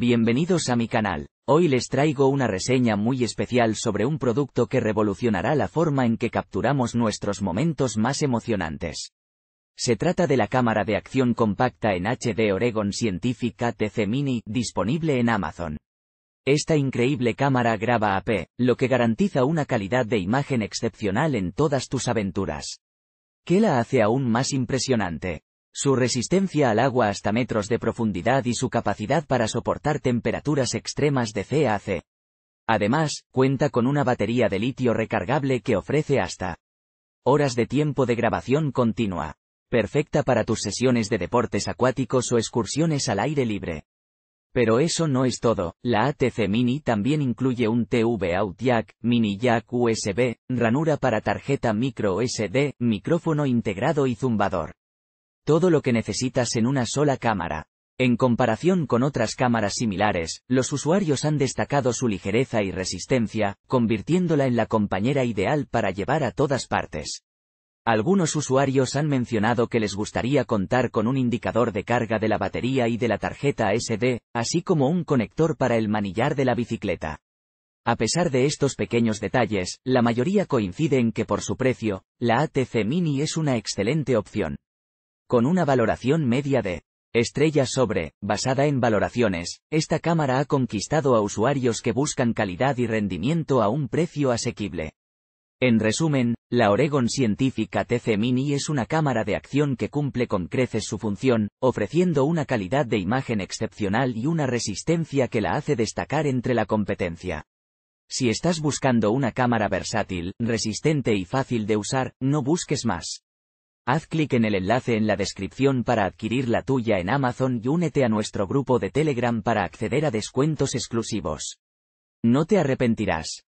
Bienvenidos a mi canal. Hoy les traigo una reseña muy especial sobre un producto que revolucionará la forma en que capturamos nuestros momentos más emocionantes. Se trata de la cámara de acción compacta en HD Oregon Scientific TC Mini, disponible en Amazon. Esta increíble cámara graba a AP, lo que garantiza una calidad de imagen excepcional en todas tus aventuras. ¿Qué la hace aún más impresionante? su resistencia al agua hasta metros de profundidad y su capacidad para soportar temperaturas extremas de C a C. Además, cuenta con una batería de litio recargable que ofrece hasta horas de tiempo de grabación continua. Perfecta para tus sesiones de deportes acuáticos o excursiones al aire libre. Pero eso no es todo, la ATC Mini también incluye un TV Out Jack, Mini Jack USB, ranura para tarjeta micro SD, micrófono integrado y zumbador todo lo que necesitas en una sola cámara. En comparación con otras cámaras similares, los usuarios han destacado su ligereza y resistencia, convirtiéndola en la compañera ideal para llevar a todas partes. Algunos usuarios han mencionado que les gustaría contar con un indicador de carga de la batería y de la tarjeta SD, así como un conector para el manillar de la bicicleta. A pesar de estos pequeños detalles, la mayoría coincide en que por su precio, la ATC Mini es una excelente opción. Con una valoración media de estrellas sobre, basada en valoraciones, esta cámara ha conquistado a usuarios que buscan calidad y rendimiento a un precio asequible. En resumen, la Oregon Científica TC Mini es una cámara de acción que cumple con creces su función, ofreciendo una calidad de imagen excepcional y una resistencia que la hace destacar entre la competencia. Si estás buscando una cámara versátil, resistente y fácil de usar, no busques más. Haz clic en el enlace en la descripción para adquirir la tuya en Amazon y únete a nuestro grupo de Telegram para acceder a descuentos exclusivos. No te arrepentirás.